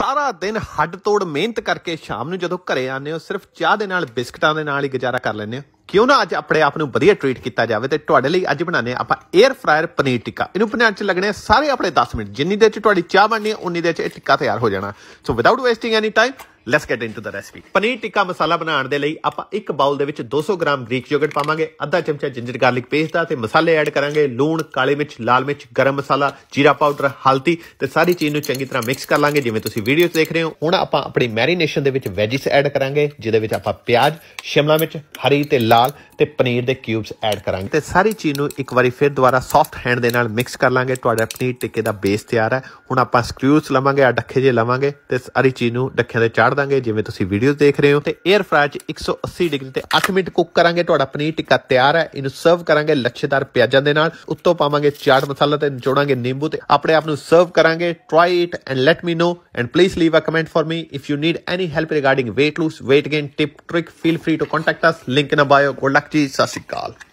ਸਾਰਾ ਦਿਨ ਹੱਡ ਤੋੜ ਮਿਹਨਤ ਕਰਕੇ ਸ਼ਾਮ ਨੂੰ ਜਦੋਂ ਘਰੇ ਆਨੇ ਹੋ ਸਿਰਫ ਚਾਹ ਦੇ ਨਾਲ ਬਿਸਕਟਾਂ ਦੇ ਨਾਲ ਹੀ ਗੁਜ਼ਾਰਾ ਕਰ ਲੈਂਦੇ ਹੋ ਕਿਉਂ ਨਾ ਅੱਜ ਆਪਣੇ ਆਪ ਨੂੰ ਵਧੀਆ ਟ੍ਰੀਟ ਕੀਤਾ ਜਾਵੇ ਤੇ ਤੁਹਾਡੇ ਲਈ ਅੱਜ ਆ ਆਪਾਂ 에ਅਰ ਫਰਾਇਰ ਪਨੀਰ ਟਿੱਕਾ ਇਹਨੂੰ ਬਣਾਉਣ 'ਚ ਲੱਗਣੇ ਸਾਰੇ ਆਪਣੇ 10 ਮਿੰਟ ਜਿੰਨੀ ਦੇਰ 'ਚ ਤੁਹਾਡੀ ਚਾਹ ਬਣਨੀ ਹੈ ਉਨੀ ਦੇਰ 'ਚ ਇਹ ਟਿੱਕਾ ਤਿਆਰ ਹੋ ਜਾਣਾ so without wasting any time let's get into the recipe paneer tikka masala ਬਣਾਉਣ ਦੇ ਲਈ ਆਪਾਂ ਇੱਕ ਬਾਉਲ ਦੇ ਵਿੱਚ 200 ਗ੍ਰਾਮ ਗ੍ਰੀਕ ਯੋਗਰਟ ਪਾਵਾਂਗੇ ਅੱਧਾ ਚਮਚਾ ਜਿੰਜਰ ਗਾਰਲਿਕ ਪੇਸਟ ਦਾ ਤੇ ਮਸਾਲੇ ਐਡ ਕਰਾਂਗੇ ਲੂਣ ਕਾਲੇ ਮਿਰਚ ਲਾਲ ਮਿਰਚ ਗਰਮ ਮਸਾਲਾ ਜੀਰਾ ਪਾਊਡਰ ਹਲਦੀ ਤੇ ਸਾਰੀ ਚੀਜ਼ ਨੂੰ ਚੰਗੀ ਤਰ੍ਹਾਂ ਮਿਕਸ ਕਰ ਲਾਂਗੇ ਜਿਵੇਂ ਤੁਸੀਂ ਵੀਡੀਓ 'ਚ ਦੇਖ ਰਹੇ ਹੋ ਹੁਣ ਆਪਾਂ ਆਪਣੀ ਮੈਰੀਨੇਸ਼ਨ ਦੇ ਵਿੱਚ ਵੈਜੀਸ ਐਡ ਕਰਾਂਗੇ ਜਿਹਦੇ ਵਿੱਚ ਆਪਾਂ ਪਿਆਜ਼ ਸ਼ਿਮਲਾ ਮਿਰਚ ਹਰੀ ਤੇ ਲਾਲ ਤੇ ਪਨੀਰ ਦੇ ਕਿਊਬਸ ਐਡ ਕਰਾਂਗੇ ਤੇ ਸਾਰੀ ਚੀਜ਼ ਨੂੰ ਇੱਕ ਵਾਰੀ ਫਿਰ ਦੁਬਾਰਾ ਸੌਫਟ ਹੈਂਡ ਦੇ ਨਾਲ ਮਿਕਸ ਕਰ ਲਾਂਗੇ ਤੁਹਾਡਾ ਪਨੀਰ ਟਿੱਕੇ ਦਾ ਬੇਸ ਤਿਆਰ ਹੈ ਹੁਣ ਆਪਾਂ ਸਕ੍ਰਿਊਸ ਲਵਾਂਗੇ ਆ ਡੱਖੇ ਜੇ ਲਵਾਂਗੇ ਤੇ ਸਾਰੀ ਚੀਜ਼ ਨੂੰ ਡੱਖਿਆਂ ਦੇ ਚਾਰ ਸਾੜ ਦਾਂਗੇ ਜਿਵੇਂ ਤੁਸੀਂ ਵੀਡੀਓ ਦੇਖ ਰਹੇ ਹੋ ਤੇ 에ਅਰ ਫਰਾਇਰ 'ਚ 180 ਡਿਗਰੀ ਤੇ 8 ਮਿੰਟ ਕੁੱਕ ਕਰਾਂਗੇ ਤੁਹਾਡਾ ਪਨੀਰ ਟਿੱਕਾ ਤਿਆਰ ਹੈ ਇਹਨੂੰ ਸਰਵ ਕਰਾਂਗੇ ਲੱਛੇਦਾਰ ਪਿਆਜ਼ਾਂ ਦੇ ਨਾਲ ਉੱਤੋਂ ਪਾਵਾਂਗੇ ਚਾਟ ਮਸਾਲਾ ਤੇ ਜੋੜਾਂਗੇ ਨਿੰਬੂ ਤੇ ਆਪਣੇ ਆਪ ਨੂੰ ਸਰਵ ਕਰਾਂਗੇ try it and let me know and please leave a comment for me if you need any help regarding weight loss weight gain tip trick feel free to contact us link in a bio good luck ji sasigal